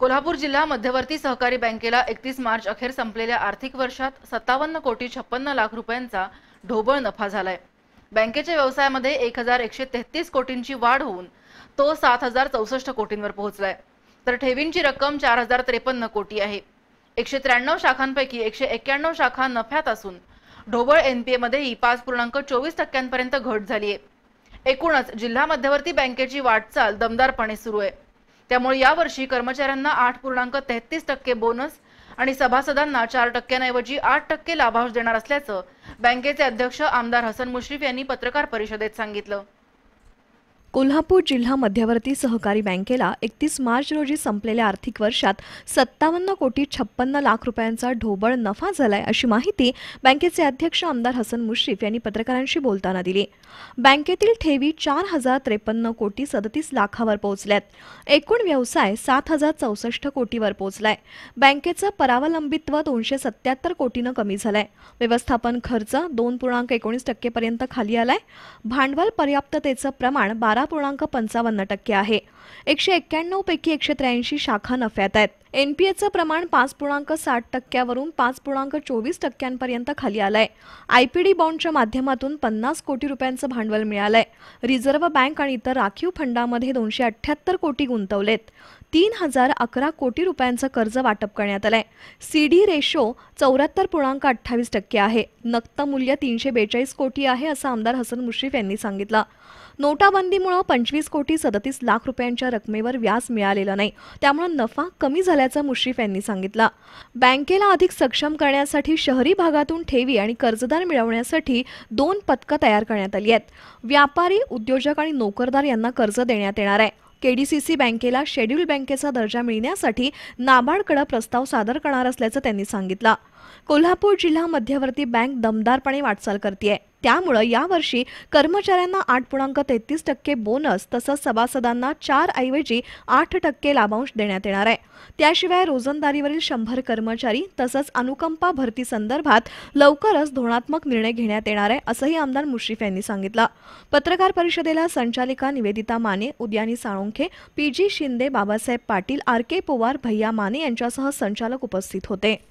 कोल्हापूर जिल्हा मध्यवर्ती सहकारी बँकेला एकतीस मार्च अखेर संपलेल्या आर्थिक वर्षात सत्तावन्न कोटी छप्पन्न लाख रुपयांचा ढोबळ नफा झालाय बँकेच्या व्यवसायामध्ये एक हजार एकशे तेहतीस कोटींची वाढ होऊन तो सात हजार चौसष्ट कोटींवर पोहोचलाय तर ठेवींची रक्कम चार हजार त्रेपन्न कोटी आहे एकशे त्र्याण्णव शाखांपैकी एकशे एक्क्याण्णव शाखा नफ्यात असून ढोबळ एनपीए मध्येही पाच पूर्णांक चोवीस टक्क्यांपर्यंत घट झाली आहे एकूणच जिल्हा मध्यवर्ती बँकेची वाटचाल दमदारपणे सुरू आहे त्यामुळे यावर्षी कर्मचाऱ्यांना आठ पूर्णांक तेहतीस टक्के बोनस आणि सभासदांना चार टक्क्यांऐवजी आठ टक्के लाभांश देणार असल्याचं बँकेचे अध्यक्ष आमदार हसन मुश्रीफ यांनी पत्रकार परिषदेत सांगितलं कोल्हापूर जिल्हा मध्यवर्ती सहकारी बँकेला एकतीस मार्च रोजी संपलेल्या आर्थिक वर्षात सत्तावन्न कोटी छप्पन्न लाख रुपयांचा ढोबळ नफा झालाय अशी माहिती बँकेचे अध्यक्ष आमदार हसन मुश्रीफ यांनी पत्रकारांशी बोलताना दिली बँकेतील ठेवी चार हजार त्रेपन्न कोटी सदतीस लाखावर पोहोचल्यात एकूण व्यवसाय सात हजार चौसष्ट कोटीवर पोहोचलाय बँकेचं परावलंबित्व दोनशे सत्याहत्तर कोटीनं कमी झालंय व्यवस्थापन खर्च दोन पूर्णांक एकोणीस टक्केपर्यंत खाली आलाय भांडवल पर्याप्ततेचं प्रमाण बारा बारा पूर्णांक पंचावन्न टक्के आहे एकशे एक्क्याण्णव पैकी एकशे त्र्याऐंशी शाखा नफ्यात आहेत एनपीएचं प्रमाण पाच पूर्णांक साठ टक्क्यावरून पाच पूर्णांक चोवीस टक्क्यांपर्यंत खाली आलंय आयपीडी बॉन्डच्या माध्यमातून पन्नास कोटी रुपयांचं भांडवल मिळालंय रिझर्व्ह बँक आणि इतर राखीव फंडामध्ये दोनशे अठ्ठ्याहत्तर कोटी गुंतवलेत तीन हजार अकरा कोटी रुपयांचं कर्ज वाटप करण्यात आलंय सी डी रेशो चौऱ्याहत्तर पूर्णांक अठ्ठावीस टक्के आहे नक्त मूल्य तीनशे बेचाळीस कोटी आहे असं आमदार हसन मुश्रीफ यांनी सांगितलं नोटाबंदीमुळं पंचवीस कोटी सदतीस लाख रुपयांच्या रकमेवर व्याज मिळालेला नाही त्यामुळे नफा कमी झाल्याचं मुश्रीफ यांनी सांगितलं बँकेला अधिक सक्षम करण्यासाठी शहरी भागातून ठेवी आणि कर्जदार मिळवण्यासाठी दोन पथकं तयार करण्यात आली आहेत व्यापारी उद्योजक आणि नोकरदार यांना कर्ज देण्यात येणार आहे केडीसीसी बँकेला शेड्यूल बँकेचा दर्जा मिळण्यासाठी नाबार्डकडे प्रस्ताव सादर करणार असल्याचं त्यांनी सांगितलं कोल्हापूर जिल्हा मध्यवर्ती बँक दमदारपणे वाटचाल करते त्यामुळं यावर्षी कर्मचाऱ्यांना आठ पूर्णांक तेहतीस टक्के बोनस तसंच सभासदांना चार ऐवजी आठ टक्के लाभांश देण्यात येणार आहे त्याशिवाय रोजंदारीवरील शंभर कर्मचारी तसंच अनुकंपा भरती संदर्भात लवकरच धोरणात्मक निर्णय घेण्यात येणार आहे असंही आमदार मुश्रीफ यांनी सांगितलं पत्रकार परिषदेला संचालिका Nivedita Mane Udyani Salunkhe P G Shinde Babasaheb Patil R K Powar Bhaiya Mane यांच्यासह संचालक उपस्थित होते